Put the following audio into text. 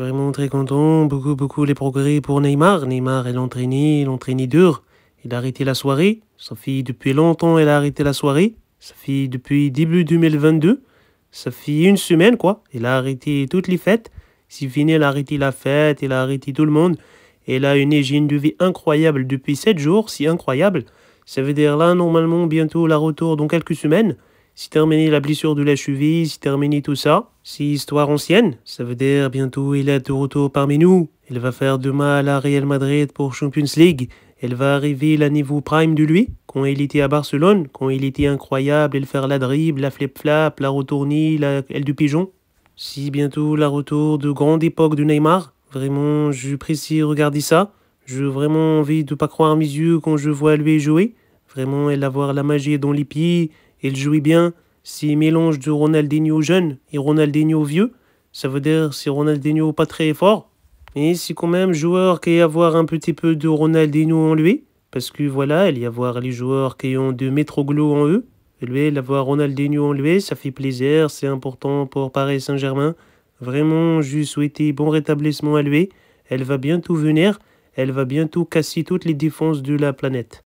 vraiment très content. Beaucoup, beaucoup les progrès pour Neymar. Neymar, elle entraîné, il entraîné dur. Il a arrêté la soirée. sa fille depuis longtemps, elle a arrêté la soirée. sa fille depuis début 2022. sa fille une semaine, quoi. Il a arrêté toutes les fêtes. si fini, elle a arrêté la fête, elle a arrêté tout le monde. Elle a une hygiène de vie incroyable depuis 7 jours, si incroyable. Ça veut dire là, normalement, bientôt la retour dans quelques semaines. Si terminé la blessure de la cheville, si terminé tout ça, si histoire ancienne. Ça veut dire bientôt il est de retour parmi nous. Il va faire mal à Real Madrid pour Champions League. Elle va arriver à niveau prime de lui, quand il était à Barcelone, quand il était incroyable, il faire la dribble, la flip-flap, la retournée, la aile du pigeon. Si bientôt la retour de grande époque de Neymar, vraiment, je précise regarder ça. J'ai vraiment envie de pas croire mes yeux quand je vois lui jouer. Vraiment, elle avoir la magie dans les pieds, il jouit bien. S'il mélange de Ronaldinho jeune et Ronaldinho vieux, ça veut dire si Ronaldinho pas très fort. Mais c'est quand même joueur qui a avoir un petit peu de Ronaldinho en lui. Parce que voilà, il y a avoir les joueurs qui ont de métroglo en eux. lui, l'avoir Ronaldinho en lui, ça fait plaisir, c'est important pour Paris Saint-Germain. Vraiment, je souhaite bon rétablissement à lui. Elle va bientôt venir, elle va bientôt casser toutes les défenses de la planète.